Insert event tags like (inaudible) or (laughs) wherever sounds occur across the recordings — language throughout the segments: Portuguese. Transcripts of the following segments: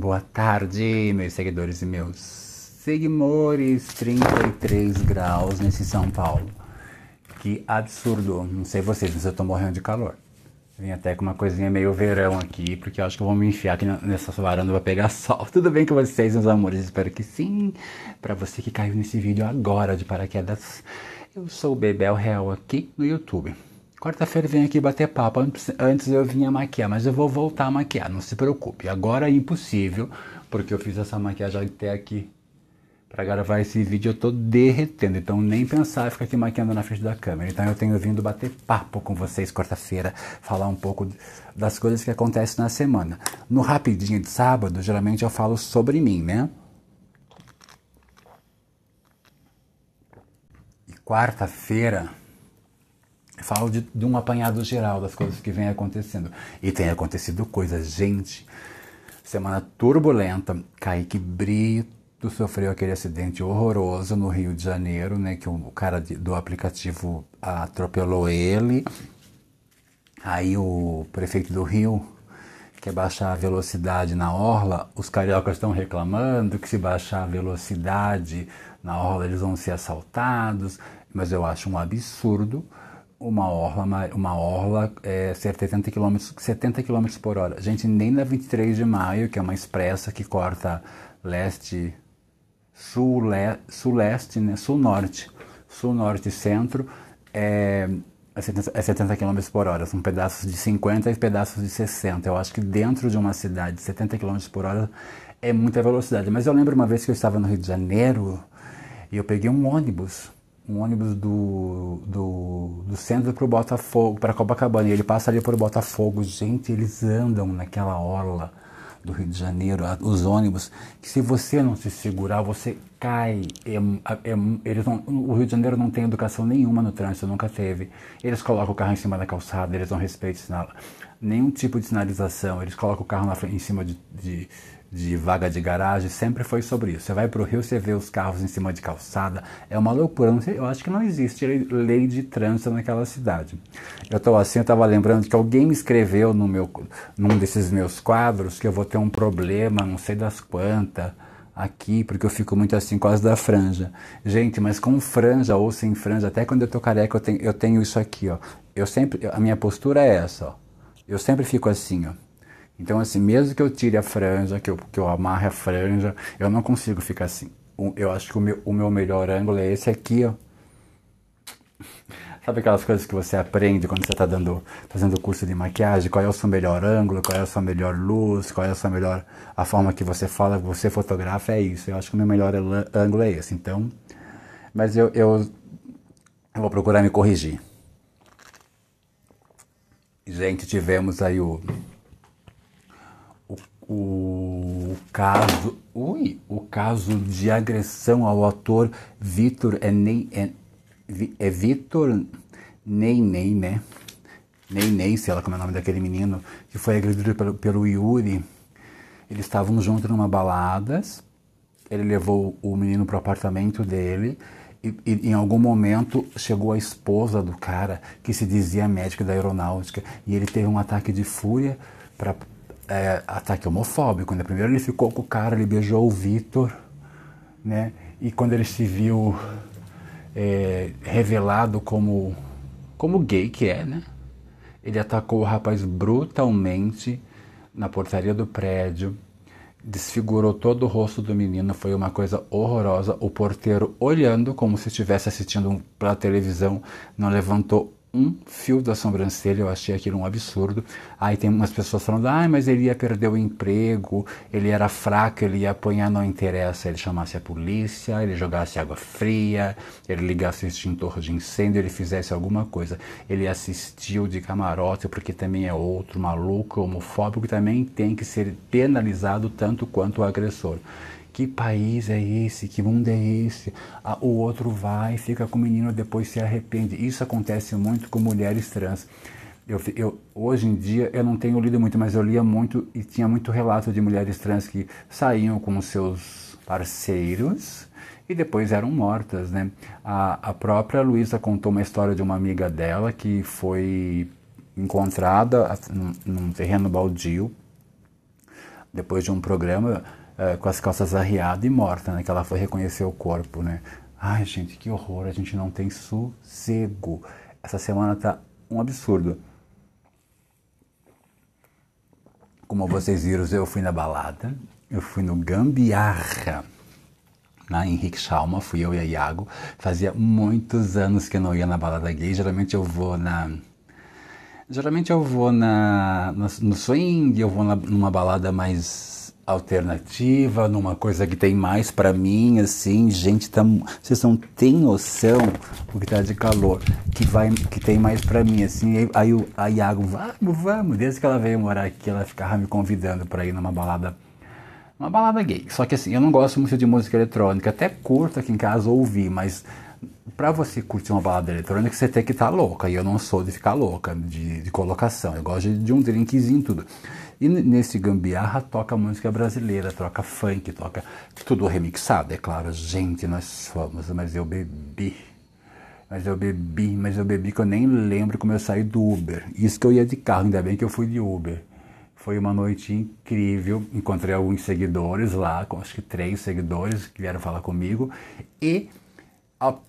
Boa tarde, meus seguidores e meus seguidores. 33 graus nesse São Paulo. Que absurdo. Não sei vocês, mas eu tô morrendo de calor. Vim até com uma coisinha meio verão aqui, porque eu acho que eu vou me enfiar aqui nessa varanda pra pegar sol. (laughs) Tudo bem com vocês, meus amores? Espero que sim. Para você que caiu nesse vídeo agora de paraquedas, eu sou o Bebel Real aqui no YouTube. Quarta-feira vem aqui bater papo. Antes eu vinha maquiar, mas eu vou voltar a maquiar, não se preocupe. Agora é impossível, porque eu fiz essa maquiagem até aqui. Para gravar esse vídeo eu tô derretendo, então nem pensar em ficar aqui maquiando na frente da câmera. Então eu tenho vindo bater papo com vocês quarta-feira, falar um pouco das coisas que acontecem na semana. No rapidinho de sábado, geralmente eu falo sobre mim, né? E quarta-feira falo de, de um apanhado geral das coisas que vem acontecendo. E tem acontecido coisa, gente. Semana turbulenta, Kaique Brito sofreu aquele acidente horroroso no Rio de Janeiro, né? Que o cara do aplicativo atropelou ele. Aí o prefeito do Rio quer baixar a velocidade na orla. Os cariocas estão reclamando que se baixar a velocidade na orla eles vão ser assaltados. Mas eu acho um absurdo uma orla, uma orla é, 70 km, 70 km por hora. Gente, nem na 23 de maio, que é uma expressa que corta leste, sul, le, sul-leste, né? sul-norte, sul-norte centro, é, é 70 km é por hora. São pedaços de 50 e pedaços de 60. Eu acho que dentro de uma cidade, 70 km por hora é muita velocidade. Mas eu lembro uma vez que eu estava no Rio de Janeiro e eu peguei um ônibus um ônibus do, do, do centro para o Botafogo, para Copacabana, e ele passa ali por Botafogo. Gente, eles andam naquela orla do Rio de Janeiro, os ônibus, que se você não se segurar, você cai. É, é, eles não, o Rio de Janeiro não tem educação nenhuma no trânsito, nunca teve. Eles colocam o carro em cima da calçada, eles não respeitam sinal, nenhum tipo de sinalização, eles colocam o carro na, em cima de, de de vaga de garagem, sempre foi sobre isso. Você vai para o Rio, você vê os carros em cima de calçada, é uma loucura. Sei, eu acho que não existe lei de trânsito naquela cidade. Eu estou assim, eu estava lembrando que alguém me escreveu no meu, num desses meus quadros que eu vou ter um problema, não sei das quantas, aqui, porque eu fico muito assim, quase da franja. Gente, mas com franja ou sem franja, até quando eu tô careca, eu tenho, eu tenho isso aqui, ó. Eu sempre, a minha postura é essa, ó. Eu sempre fico assim, ó. Então, assim, mesmo que eu tire a franja, que eu, que eu amarre a franja, eu não consigo ficar assim. Eu acho que o meu, o meu melhor ângulo é esse aqui, ó. (laughs) Sabe aquelas coisas que você aprende quando você está dando, tá fazendo curso de maquiagem? Qual é o seu melhor ângulo? Qual é a sua melhor luz? Qual é a sua melhor... A forma que você fala, que você fotografa, é isso. Eu acho que o meu melhor ângulo é, é esse. Então, mas eu, eu, eu vou procurar me corrigir. Gente, tivemos aí o o caso, ui, o caso de agressão ao ator Vitor é nem é, é Vitor Neinei, né? Neinei, sei lá como é o nome daquele menino, que foi agredido pelo, pelo Yuri. Eles estavam juntos numa balada, ele levou o menino para o apartamento dele e, e, em algum momento chegou a esposa do cara que se dizia médica da aeronáutica e ele teve um ataque de fúria para é, ataque homofóbico. Né? Primeiro ele ficou com o cara, ele beijou o Vitor, né? E quando ele se viu é, revelado como, como gay que é, né? Ele atacou o rapaz brutalmente na portaria do prédio, desfigurou todo o rosto do menino, foi uma coisa horrorosa. O porteiro olhando como se estivesse assistindo pela televisão, não levantou um fio da sobrancelha, eu achei aquilo um absurdo. Aí tem umas pessoas falando, ah, mas ele ia perder o emprego, ele era fraco, ele ia apanhar, não interessa. Ele chamasse a polícia, ele jogasse água fria, ele ligasse o extintor de incêndio, ele fizesse alguma coisa. Ele assistiu de camarote, porque também é outro maluco, homofóbico, que também tem que ser penalizado tanto quanto o agressor que país é esse, que mundo é esse? O outro vai, fica com o menino, depois se arrepende. Isso acontece muito com mulheres trans. Eu, eu, hoje em dia eu não tenho lido muito, mas eu lia muito e tinha muito relato de mulheres trans que saíam com seus parceiros e depois eram mortas, né? A, a própria Luísa contou uma história de uma amiga dela que foi encontrada num, num terreno baldio depois de um programa é, com as calças arriadas e morta, né? Que ela foi reconhecer o corpo, né? Ai, gente, que horror, a gente não tem sossego. Essa semana tá um absurdo. Como vocês viram, eu fui na balada, eu fui no Gambiarra. Na Henrique Chalma, fui eu e a Iago. Fazia muitos anos que eu não ia na balada gay. Geralmente eu vou na. Geralmente eu vou na, no, no swing, eu vou na, numa balada mais alternativa, numa coisa que tem mais para mim, assim, gente, tá, vocês não têm noção o que tá de calor, que vai, que tem mais para mim, assim, aí, aí o, a Iago, vamos, vamos, desde que ela veio morar aqui, ela ficava me convidando para ir numa balada, uma balada gay, só que assim, eu não gosto muito de música eletrônica, até curto aqui em casa ouvir, mas para você curtir uma balada eletrônica, você tem que estar tá louca. E eu não sou de ficar louca, de, de colocação. Eu gosto de, de um drinkzinho e tudo. E nesse gambiarra toca música brasileira, toca funk, toca tudo remixado. É claro, gente, nós fomos, mas eu bebi. Mas eu bebi, mas eu bebi que eu nem lembro como eu saí do Uber. Isso que eu ia de carro, ainda bem que eu fui de Uber. Foi uma noite incrível. Encontrei alguns seguidores lá, acho que três seguidores que vieram falar comigo. E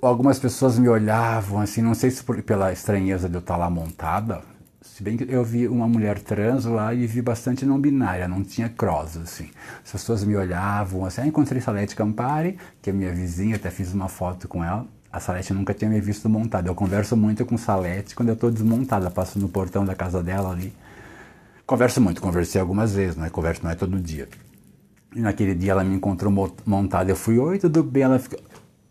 algumas pessoas me olhavam assim, não sei se por, pela estranheza de eu estar tá lá montada, se bem que eu vi uma mulher trans lá e vi bastante não binária, não tinha cross, assim. As pessoas me olhavam, assim, aí ah, encontrei Salete Campari, que é minha vizinha, até fiz uma foto com ela. A Salete nunca tinha me visto montada. Eu converso muito com Salete quando eu estou desmontada, passo no portão da casa dela ali. Converso muito, conversei algumas vezes, não é? Converso não é todo dia. E naquele dia ela me encontrou montada, eu fui, oi, tudo bem? Ela ficou,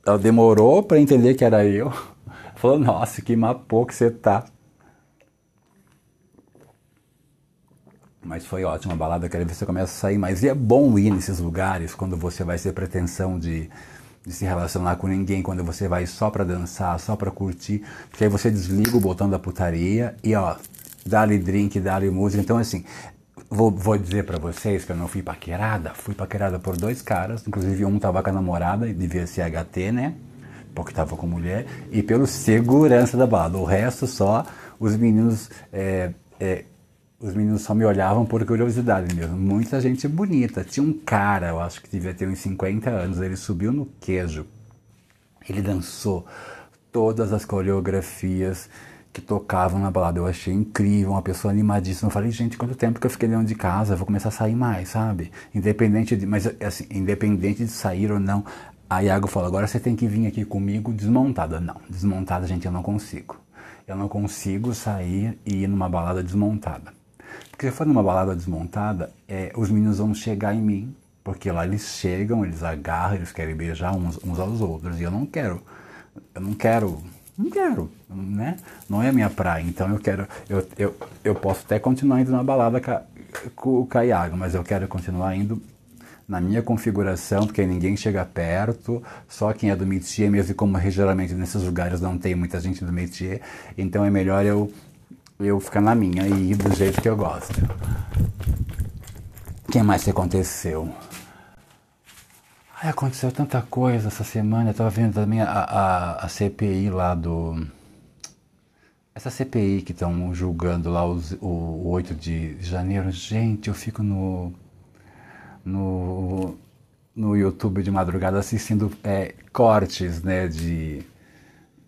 ela demorou para entender que era eu. (laughs) Falou, nossa, que mapô que você tá. Mas foi ótima balada, quero ver se você começa a sair. Mas é bom ir nesses lugares quando você vai ter pretensão de, de se relacionar com ninguém, quando você vai só pra dançar, só pra curtir. Porque aí você desliga o botão da putaria e ó, dá-lhe drink, dá-lhe música. Então, assim, Vou, vou dizer para vocês que eu não fui paquerada. Fui paquerada por dois caras. Inclusive, um tava com a namorada e devia ser HT, né? Porque tava com mulher. E pelo segurança da bala. O resto só os meninos. É, é, os meninos só me olhavam por curiosidade mesmo. Muita gente bonita. Tinha um cara, eu acho que devia ter uns 50 anos. Ele subiu no queijo. Ele dançou todas as coreografias que tocavam na balada. Eu achei incrível, uma pessoa animadíssima. Eu falei, gente, quanto tempo que eu fiquei dentro de casa, eu vou começar a sair mais, sabe? Independente de, mas assim, independente de sair ou não. A Iago falou, agora você tem que vir aqui comigo desmontada. Não, desmontada, gente, eu não consigo. Eu não consigo sair e ir numa balada desmontada. Porque se for numa balada desmontada, é, os meninos vão chegar em mim, porque lá eles chegam, eles agarram, eles querem beijar uns, uns aos outros. E eu não quero, eu não quero não quero, né? Não é a minha praia. Então eu quero, eu, eu, eu posso até continuar indo na balada com o Caiago, mas eu quero continuar indo na minha configuração, porque ninguém chega perto, só quem é do métier, mesmo como geralmente nesses lugares não tem muita gente do métier, então é melhor eu, eu ficar na minha e ir do jeito que eu gosto. O que mais aconteceu? Ai, aconteceu tanta coisa essa semana. Eu tava vendo também a, a, a CPI lá do. Essa CPI que estão julgando lá os, o, o 8 de janeiro. Gente, eu fico no. no no YouTube de madrugada assistindo é, cortes né, de,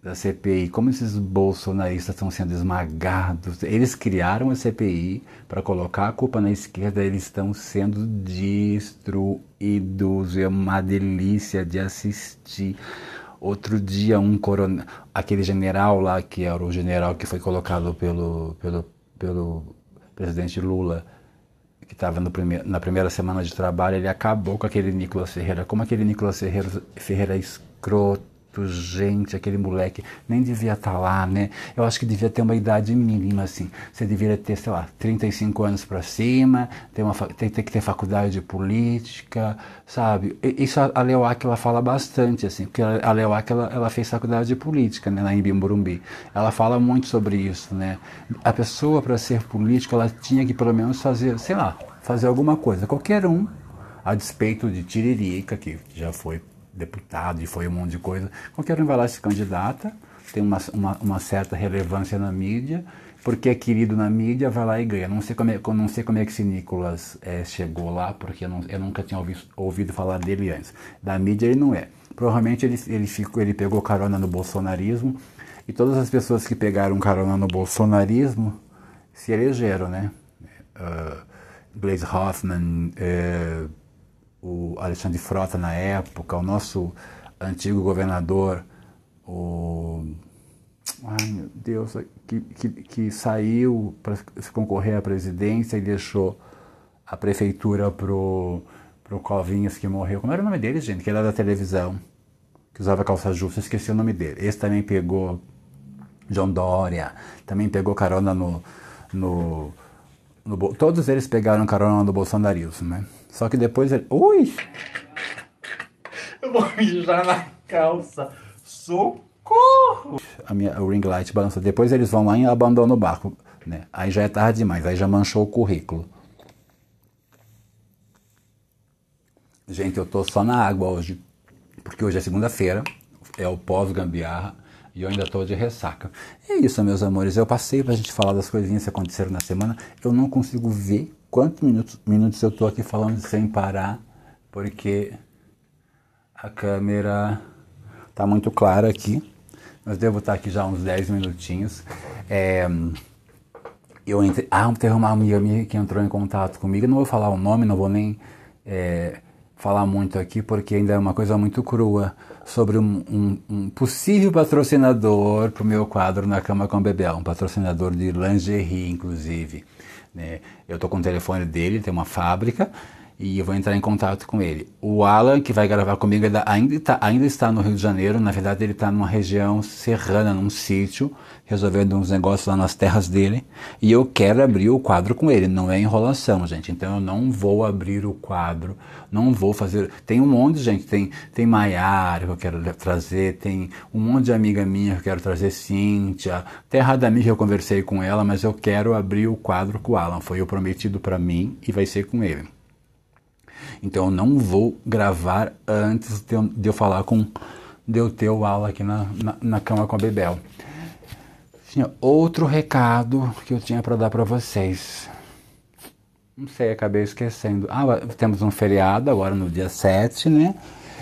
da CPI, como esses bolsonaristas estão sendo esmagados. Eles criaram a CPI para colocar a culpa na esquerda, eles estão sendo destruídos idoso, é uma delícia de assistir. Outro dia, um coronel, aquele general lá, que era o general que foi colocado pelo, pelo, pelo presidente Lula, que estava prime... na primeira semana de trabalho, ele acabou com aquele Nicolas Ferreira. Como aquele Nicolas Ferreira, Ferreira é escroto Tipo, gente, aquele moleque nem devia estar tá lá, né? Eu acho que devia ter uma idade mínima, assim. Você deveria ter, sei lá, 35 anos para cima, ter, uma, ter, ter, que ter faculdade de política, sabe? isso a Leoac, ela fala bastante, assim, porque a Leoac, ela, ela fez faculdade de política, né, na Imbimburumbi. Ela fala muito sobre isso, né? A pessoa, para ser política, ela tinha que pelo menos fazer, sei lá, fazer alguma coisa. Qualquer um, a despeito de Tiririca, que já foi deputado e foi um monte de coisa. Qualquer um vai lá se candidata, tem uma, uma, uma certa relevância na mídia, porque é querido na mídia, vai lá e ganha. Não sei como é, não sei como é que esse Nicolas é, chegou lá, porque eu, não, eu nunca tinha ouvido, ouvido, falar dele antes. Da mídia ele não é. Provavelmente ele, ele, ficou, ele pegou carona no bolsonarismo, e todas as pessoas que pegaram carona no bolsonarismo se elegeram, né? Uh, eh, Blaze Hoffman, uh, o Alexandre Frota na época, o nosso antigo governador, o. Ai meu Deus, que, que, que saiu para concorrer à presidência e deixou a prefeitura pro, pro Covinhas que morreu. Como era o nome dele, gente? Que era da televisão, que usava calça justa, esqueci o nome dele. Esse também pegou John Dória, também pegou carona no. no, no todos eles pegaram carona no bolsonarismo, né? Só que depois ele. Ui! Eu vou mijar na calça. Socorro! A minha, o ring light balança. Depois eles vão lá e abandonam o barco. Né? Aí já é tarde demais, aí já manchou o currículo. Gente, eu tô só na água hoje, porque hoje é segunda-feira, é o pós-gambiarra e eu ainda tô de ressaca. É isso, meus amores. Eu passei pra gente falar das coisinhas que aconteceram na semana. Eu não consigo ver quantos minutos, minutos eu tô aqui falando sem parar, porque a câmera tá muito clara aqui. Mas devo estar aqui já uns 10 minutinhos. É, eu entre... Ah, tem uma amiga minha que entrou em contato comigo. não vou falar o nome, não vou nem é, falar muito aqui, porque ainda é uma coisa muito crua, sobre um, um, um possível patrocinador para o meu quadro Na Cama com o Bebel, um patrocinador de lingerie, inclusive. Né? Eu estou com o telefone dele, tem uma fábrica, e eu vou entrar em contato com ele. O Alan, que vai gravar comigo, ainda, tá, ainda está no Rio de Janeiro, na verdade ele está numa região serrana, num sítio, resolvendo uns negócios lá nas terras dele, e eu quero abrir o quadro com ele, não é enrolação, gente, então eu não vou abrir o quadro, não vou fazer, tem um monte de gente, tem, tem Maiara que eu quero trazer, tem um monte de amiga minha que eu quero trazer, Cíntia, Terra da Mídia eu conversei com ela, mas eu quero abrir o quadro com o Alan, foi o prometido para mim e vai ser com ele. Então eu não vou gravar antes de eu, de eu falar com, de eu ter o aula aqui na, na, na cama com a Bebel. Tinha outro recado que eu tinha para dar para vocês. Não sei, acabei esquecendo. Ah, temos um feriado agora no dia 7, né?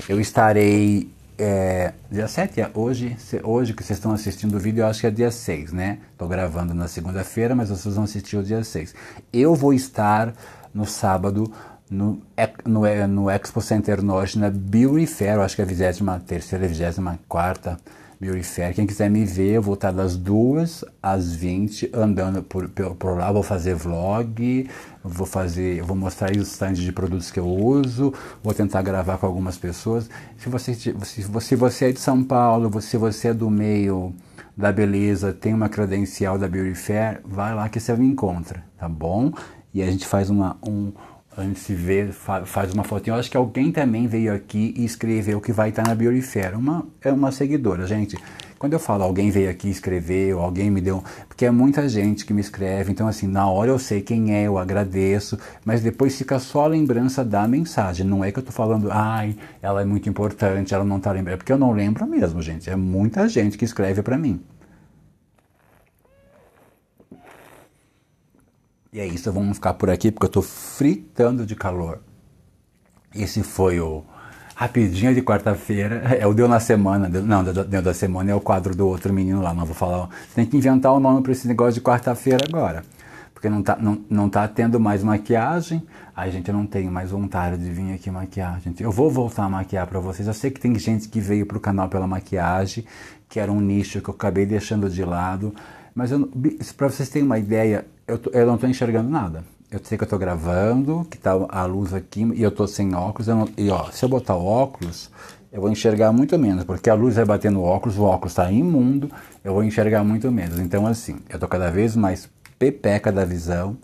Eu estarei. É, dia 7 é hoje, hoje que vocês estão assistindo o vídeo, eu acho que é dia 6, né? Tô gravando na segunda-feira, mas vocês vão assistir o dia 6. Eu vou estar no sábado no, no, no Expo Center Norte, na Beauty Fair, acho que é a 23 terceira, 24 Beauty Fair. Quem quiser me ver, eu vou estar das 2 às 20 andando por, por, lá, vou fazer vlog, vou fazer, vou mostrar os stands de produtos que eu uso, vou tentar gravar com algumas pessoas. Se você, se, se você é de São Paulo, se você é do meio da beleza, tem uma credencial da Beauty Fair, vai lá que você me encontra, tá bom? E a gente faz uma, um, a gente se vê, fa faz uma foto. Eu acho que alguém também veio aqui e escreveu que vai estar na Biorifera. Uma, é uma seguidora, gente. Quando eu falo alguém veio aqui e escreveu, alguém me deu. Porque é muita gente que me escreve, então assim, na hora eu sei quem é, eu agradeço, mas depois fica só a lembrança da mensagem. Não é que eu tô falando, ai, ela é muito importante, ela não tá lembrando. É porque eu não lembro mesmo, gente. É muita gente que escreve para mim. E é isso, vamos ficar por aqui porque eu estou fritando de calor. Esse foi o Rapidinho de quarta-feira. É o Deu na Semana. Deu, não, Deu da Semana é o quadro do outro menino lá, não vou falar. Você tem que inventar o um nome para esse negócio de quarta-feira agora. Porque não tá, não, não tá tendo mais maquiagem. A gente, não tem mais vontade de vir aqui maquiar, gente. Eu vou voltar a maquiar para vocês. Eu sei que tem gente que veio pro canal pela maquiagem, que era um nicho que eu acabei deixando de lado. Mas para vocês terem uma ideia, eu, tô, eu não estou enxergando nada. Eu sei que eu estou gravando, que está a luz aqui, e eu estou sem óculos. Não, e ó, se eu botar óculos, eu vou enxergar muito menos, porque a luz vai bater no óculos, o óculos está imundo, eu vou enxergar muito menos. Então, assim, eu estou cada vez mais pepeca da visão,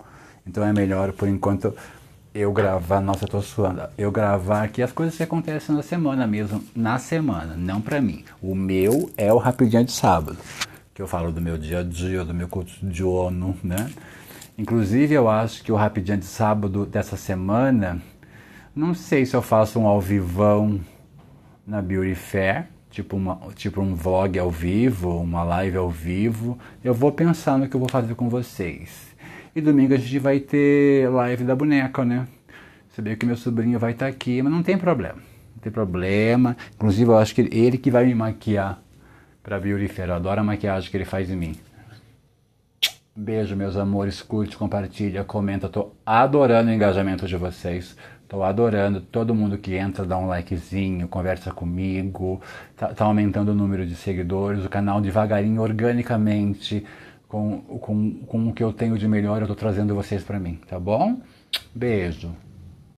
então é melhor, por enquanto, eu gravar. Nossa, eu tô suando. Eu gravar aqui as coisas que acontecem na semana mesmo, na semana, não pra mim. O meu é o Rapidinho de Sábado que eu falo do meu dia a dia, do meu cotidiano, né? Inclusive, eu acho que o rapidinho de sábado dessa semana, não sei se eu faço um ao vivão na Beauty Fair, tipo, uma, tipo um vlog ao vivo, uma live ao vivo. Eu vou pensar no que eu vou fazer com vocês. E domingo a gente vai ter live da boneca, né? Sabia que meu sobrinho vai estar tá aqui, mas não tem problema. Não tem problema. Inclusive, eu acho que ele que vai me maquiar pra Beautyfair. Eu adoro a maquiagem que ele faz em mim. Beijo, meus amores. Curte, compartilha, comenta. Tô adorando o engajamento de vocês. Tô adorando. Todo mundo que entra dá um likezinho, conversa comigo. Tá, tá aumentando o número de seguidores. O canal devagarinho, organicamente, com, com, com o que eu tenho de melhor, eu tô trazendo vocês para mim, tá bom? Beijo.